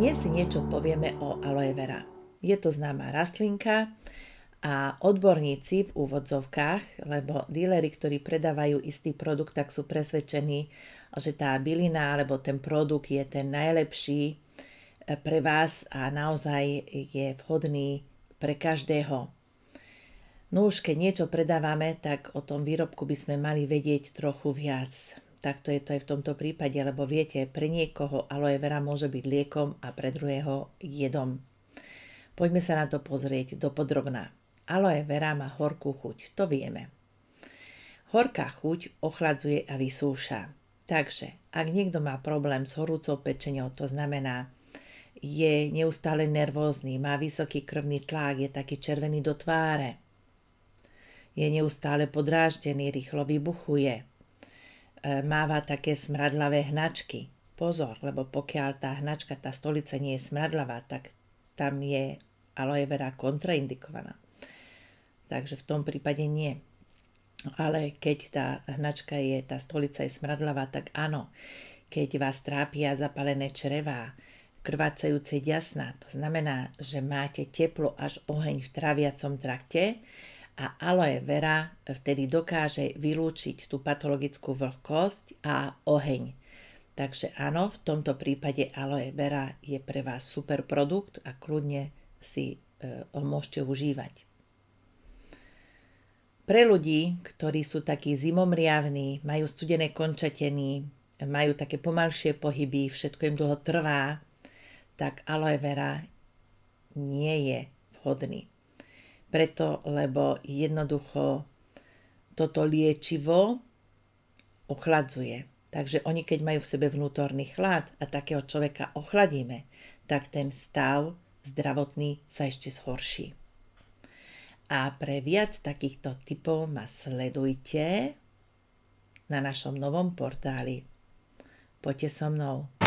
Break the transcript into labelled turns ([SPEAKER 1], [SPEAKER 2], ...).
[SPEAKER 1] Dnes si niečo povieme o aloe vera. Je to známa rastlinka a odborníci v úvodzovkách, lebo díleri, ktorí predávajú istý produkt, tak sú presvedčení, že tá bylina alebo ten produkt je ten najlepší eh, pre vás a naozaj je vhodný pre každého. No už keď niečo predávame, tak o tom výrobku by sme mali vedieť trochu viac. Takto je to aj v tomto prípade, lebo viete, pre niekoho aloe vera môže byť liekom a pre druhého jedom. Poďme sa na to pozrieť podrobná. Aloe vera má horkú chuť, to vieme. Horká chuť ochladzuje a vysúša. Takže, ak niekto má problém s horúcou pečenou, to znamená, je neustále nervózny, má vysoký krvný tlak, je taký červený do tváre, je neustále podráždený, rýchlo vybuchuje, E, máva také smradlavé hnačky. Pozor, lebo pokiaľ tá hnačka, tá stolica nie je smradlavá, tak tam je aloe vera kontraindikovaná. Takže v tom prípade nie. Ale keď tá hnačka je, tá stolica je smradlavá, tak áno. Keď vás trápia zapalené črevá, krvácajúce ďasná, to znamená, že máte teplo až oheň v traviacom trakte a aloe vera vtedy dokáže vylúčiť tú patologickú vlhkosť a oheň. Takže áno, v tomto prípade aloe vera je pre vás super produkt a kľudne si ho e, môžete užívať. Pre ľudí, ktorí sú takí zimomriavní, majú studené končatiny, majú také pomalšie pohyby, všetko im dlho trvá, tak aloe vera nie je vhodný. Preto, lebo jednoducho toto liečivo ochladzuje. Takže oni, keď majú v sebe vnútorný chlad a takého človeka ochladíme, tak ten stav zdravotný sa ešte zhorší. A pre viac takýchto typov ma sledujte na našom novom portáli. Poďte so mnou